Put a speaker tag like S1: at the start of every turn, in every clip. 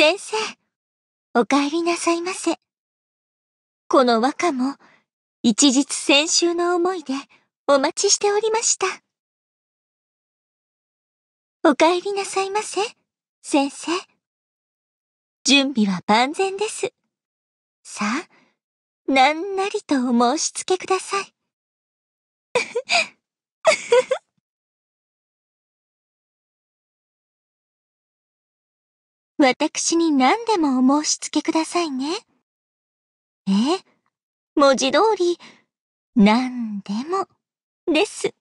S1: 先生、お帰りなさいませ。この和歌も、一日先週の思いでお待ちしておりました。お帰りなさいませ、先生。準備は万全です。さあ、なんなりとお申し付けください。私に何でもお申し付けくださいね。ええ、文字通り、何でも、です。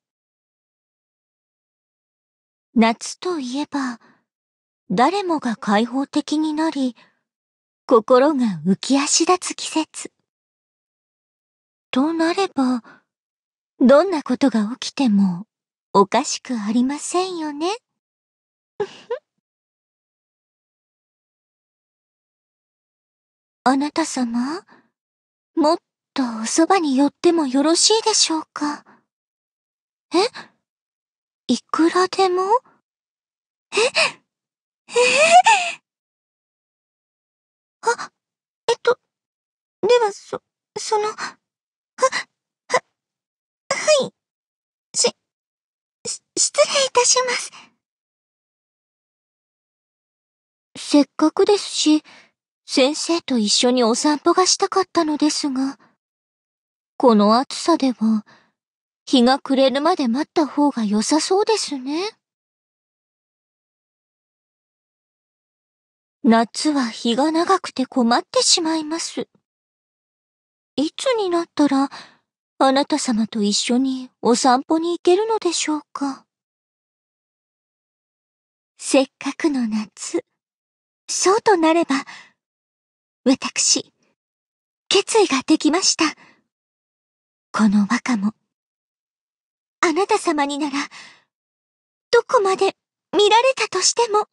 S1: 夏といえば、誰もが開放的になり、心が浮き足立つ季節。となれば、どんなことが起きてもおかしくありませんよね。あなた様もっとおそばに寄ってもよろしいでしょうかえいくらでもえええあ、えっと、では、そ、その、は、は、はい、し、し失礼いたします。せっかくですし、先生と一緒にお散歩がしたかったのですが、この暑さでは、日が暮れるまで待った方が良さそうですね。夏は日が長くて困ってしまいます。いつになったら、あなた様と一緒にお散歩に行けるのでしょうか。せっかくの夏、そうとなれば、私、決意ができました。この和歌も、あなた様になら、どこまで見られたとしても、